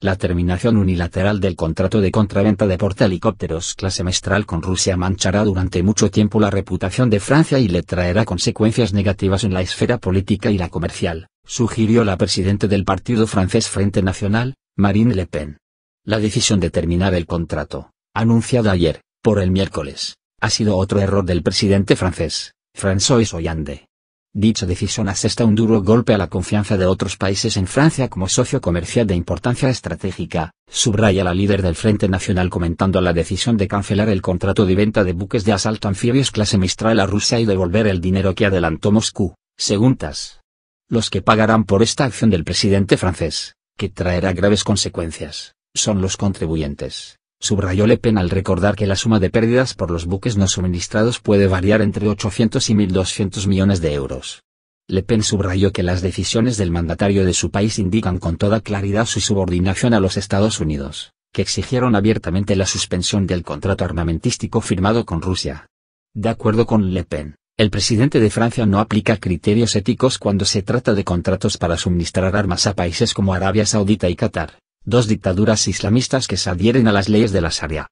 La terminación unilateral del contrato de contraventa de portahelicópteros clase semestral con Rusia manchará durante mucho tiempo la reputación de Francia y le traerá consecuencias negativas en la esfera política y la comercial, sugirió la presidenta del partido francés Frente Nacional, Marine Le Pen. La decisión de terminar el contrato, anunciada ayer, por el miércoles, ha sido otro error del presidente francés, François Hollande Dicha decisión asesta un duro golpe a la confianza de otros países en Francia como socio comercial de importancia estratégica, subraya la líder del Frente Nacional comentando la decisión de cancelar el contrato de venta de buques de asalto anfibios clase Mistral a Rusia y devolver el dinero que adelantó Moscú, según Los que pagarán por esta acción del presidente francés, que traerá graves consecuencias, son los contribuyentes subrayó Le Pen al recordar que la suma de pérdidas por los buques no suministrados puede variar entre 800 y 1.200 millones de euros. Le Pen subrayó que las decisiones del mandatario de su país indican con toda claridad su subordinación a los Estados Unidos, que exigieron abiertamente la suspensión del contrato armamentístico firmado con Rusia. De acuerdo con Le Pen, el presidente de Francia no aplica criterios éticos cuando se trata de contratos para suministrar armas a países como Arabia Saudita y Qatar dos dictaduras islamistas que se adhieren a las leyes de la Sharia.